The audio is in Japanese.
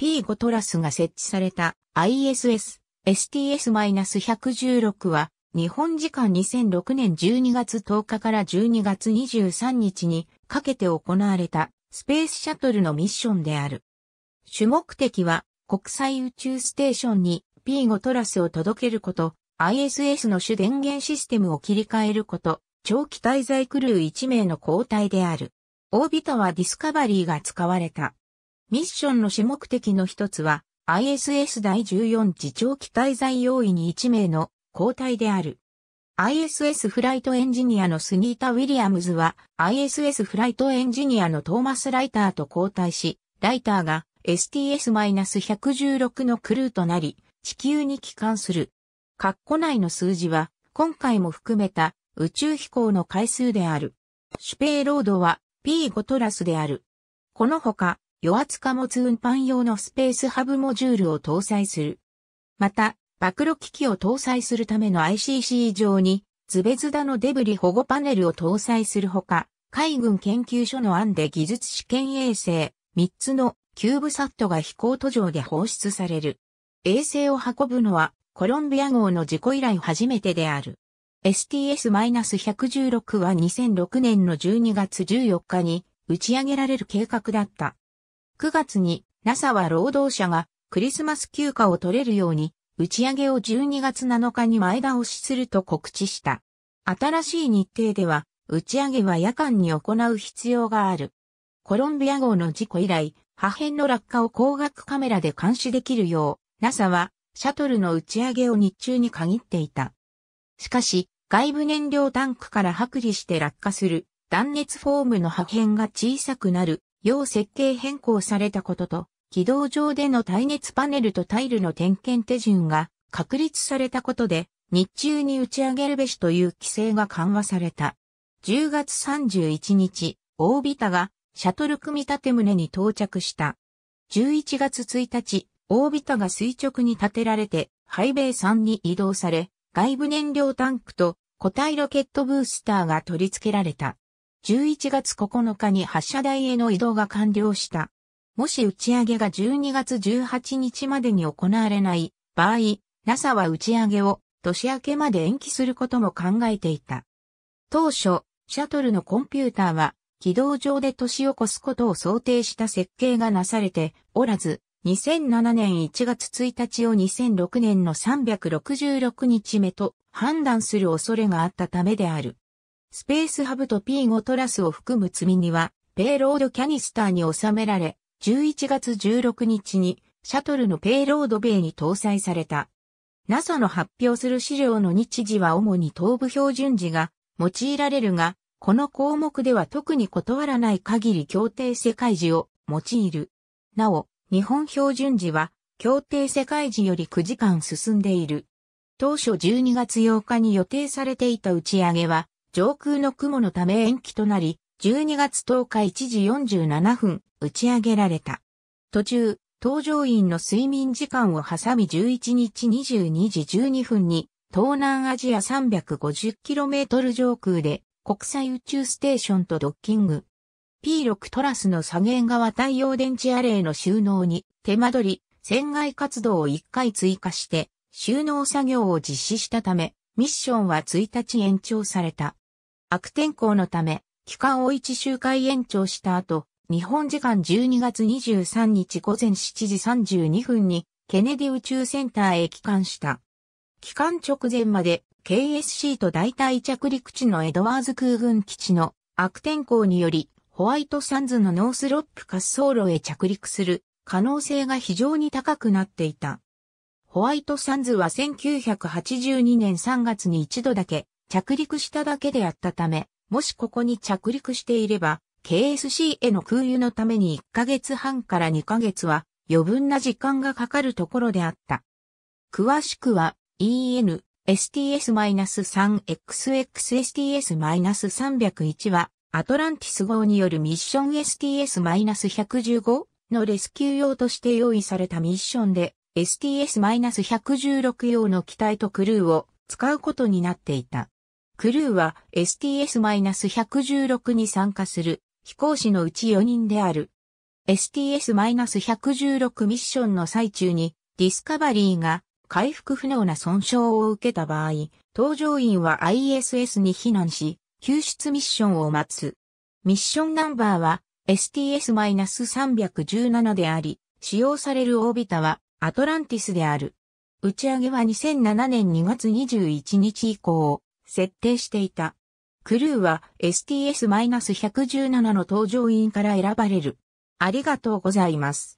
P5 トラスが設置された ISS STS-116 は日本時間2006年12月10日から12月23日にかけて行われたスペースシャトルのミッションである。主目的は国際宇宙ステーションに P5 トラスを届けること、ISS の主電源システムを切り替えること、長期滞在クルー1名の交代である。オービタはディスカバリーが使われた。ミッションの主目的の一つは、ISS 第14次長期滞在要因に1名の交代である。ISS フライトエンジニアのスニータ・ウィリアムズは ISS フライトエンジニアのトーマス・ライターと交代し、ライターが STS-116 のクルーとなり、地球に帰還する。括弧内の数字は、今回も含めた宇宙飛行の回数である。主ペイロードは P5 トラスである。このほか、与圧貨物運搬用のスペースハブモジュールを搭載する。また、暴露機器を搭載するための ICC 上に、ズベズダのデブリ保護パネルを搭載するほか、海軍研究所の案で技術試験衛星、3つのキューブサットが飛行途上で放出される。衛星を運ぶのは、コロンビア号の事故以来初めてである。STS-116 は2006年の12月14日に打ち上げられる計画だった。9月に NASA は労働者がクリスマス休暇を取れるように打ち上げを12月7日に前倒しすると告知した。新しい日程では打ち上げは夜間に行う必要がある。コロンビア号の事故以来、破片の落下を光学カメラで監視できるよう、NASA はシャトルの打ち上げを日中に限っていた。しかし、外部燃料タンクから剥離して落下する断熱フォームの破片が小さくなる要設計変更されたことと、軌道上での耐熱パネルとタイルの点検手順が確立されたことで、日中に打ち上げるべしという規制が緩和された。10月31日、オービタがシャトル組み立て棟に到着した。11月1日、オービタが垂直に立てられて、ハイベイ3に移動され、外部燃料タンクと固体ロケットブースターが取り付けられた。11月9日に発射台への移動が完了した。もし打ち上げが12月18日までに行われない場合、NASA は打ち上げを年明けまで延期することも考えていた。当初、シャトルのコンピューターは軌道上で年を越すことを想定した設計がなされておらず、2007年1月1日を2006年の366日目と判断する恐れがあったためである。スペースハブと P5 トラスを含む積み荷は、ペイロードキャニスターに収められ、11月16日に、シャトルのペイロード米に搭載された。NASA の発表する資料の日時は主に東部標準時が用いられるが、この項目では特に断らない限り協定世界時を用いる。なお、日本標準時は協定世界時より9時間進んでいる。当初12月8日に予定されていた打ち上げは上空の雲のため延期となり、12月10日1時47分、打ち上げられた。途中、搭乗員の睡眠時間を挟み11日22時12分に、東南アジア 350km 上空で国際宇宙ステーションとドッキング。P6 トラスの左舷側太陽電池アレイの収納に手間取り、船外活動を1回追加して収納作業を実施したため、ミッションは1日延長された。悪天候のため、期間を1週間延長した後、日本時間12月23日午前7時32分に、ケネディ宇宙センターへ帰還した。帰還直前まで KSC と大体着陸地のエドワーズ空軍基地の悪天候により、ホワイトサンズのノースロップ滑走路へ着陸する可能性が非常に高くなっていた。ホワイトサンズは1982年3月に一度だけ着陸しただけであったため、もしここに着陸していれば、KSC への空輸のために1ヶ月半から2ヶ月は余分な時間がかかるところであった。詳しくは EN STS-3XXSTS-301 はアトランティス号によるミッション STS-115 のレスキュー用として用意されたミッションで STS-116 用の機体とクルーを使うことになっていた。クルーは STS-116 に参加する飛行士のうち4人である。STS-116 ミッションの最中にディスカバリーが回復不能な損傷を受けた場合、搭乗員は ISS に避難し、救出ミッションを待つ。ミッションナンバーは STS-317 であり、使用されるオービタはアトランティスである。打ち上げは2007年2月21日以降、設定していた。クルーは STS-117 の搭乗員から選ばれる。ありがとうございます。